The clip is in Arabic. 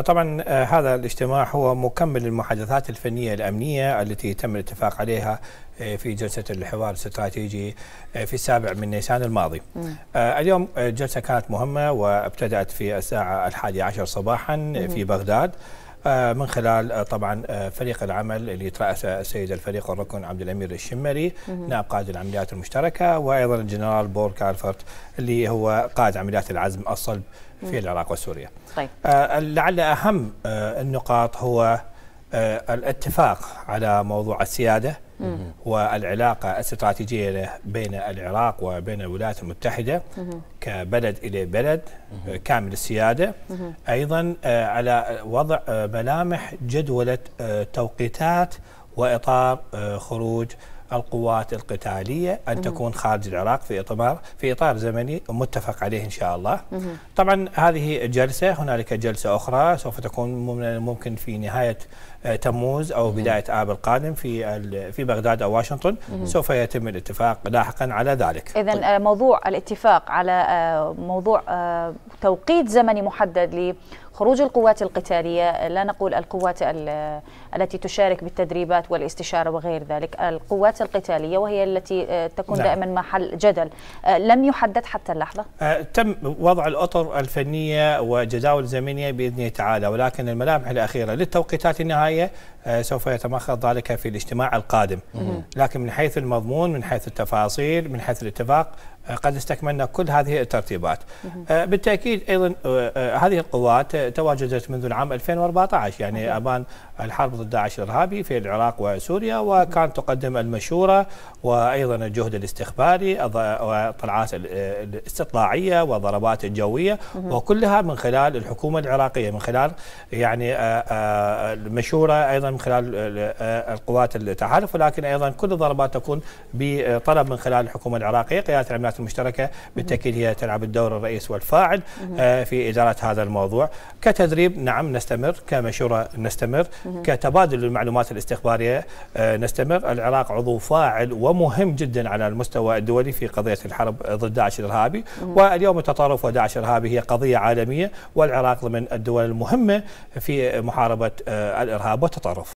طبعا آه، هذا الاجتماع هو مكمل للمحادثات الفنية الأمنية التي تم الاتفاق عليها آه، في جلسة الحوار الاستراتيجي آه، في السابع من نيسان الماضي مم. اليوم الجلسه كانت مهمة وابتدأت في الساعة الحادية عشر صباحا مم. في بغداد آه، من خلال آه، طبعا آه، فريق العمل اللي تراسه السيد الفريق الركن عبد الأمير الشمري نائب قائد العمليات المشتركة وأيضا الجنرال بور كارفرت اللي هو قائد عمليات العزم الصلب في العراق وسوريا طيب. لعل أهم النقاط هو الاتفاق على موضوع السيادة والعلاقة الاستراتيجية بين العراق وبين الولايات المتحدة كبلد إلى بلد كامل السيادة أيضا آه، على وضع آه، ملامح جدولة آه، توقيتات وإطار خروج القوات القتالية أن مم. تكون خارج العراق في إطار في إطار زمني متفق عليه إن شاء الله مم. طبعا هذه جلسة هنالك جلسة أخرى سوف تكون ممكن في نهاية آه، تموز او بدايه اب القادم في في بغداد او واشنطن سوف يتم الاتفاق لاحقا على ذلك. اذا طيب. آه، موضوع الاتفاق على آه، موضوع توقيت زمني محدد لخروج القوات القتاليه لا نقول القوات التي تشارك بالتدريبات والاستشاره وغير ذلك، القوات القتالية وهي التي آه، تكون نعم. دائما محل جدل آه، لم يحدد حتى اللحظة آه، تم وضع الأطر الفنية وجداول زمنية بإذن تعالى ولكن الملامح الأخيرة للتوقيتات النهائية سوف يتمخض ذلك في الاجتماع القادم لكن من حيث المضمون من حيث التفاصيل من حيث الاتفاق قد استكملنا كل هذه الترتيبات آه، بالتاكيد ايضا آه، آه، هذه القوات تواجدت منذ العام 2014 يعني ابان الحرب ضد داعش الارهابي في العراق وسوريا وكان تقدم المشوره وايضا الجهد الاستخباري والطلعات الاستطلاعيه وضربات الجويه وكلها من خلال الحكومه العراقيه من خلال يعني المشوره ايضا من خلال القوات التحالف ولكن ايضا كل الضربات تكون بطلب من خلال الحكومه العراقيه قياده الوزارات المشتركه بالتاكيد هي تلعب الدور الرئيس والفاعل آه، في اداره هذا الموضوع كتدريب نعم نستمر كمشوره نستمر كتبادل المعلومات الاستخباريه آه، نستمر العراق عضو فاعل ومهم جدا على المستوى الدولي في قضيه الحرب ضد داعش الارهابي واليوم التطرف وداعش الارهابي هي قضيه عالميه والعراق ضمن الدول المهمه في محاربه آه، الارهاب والتطرف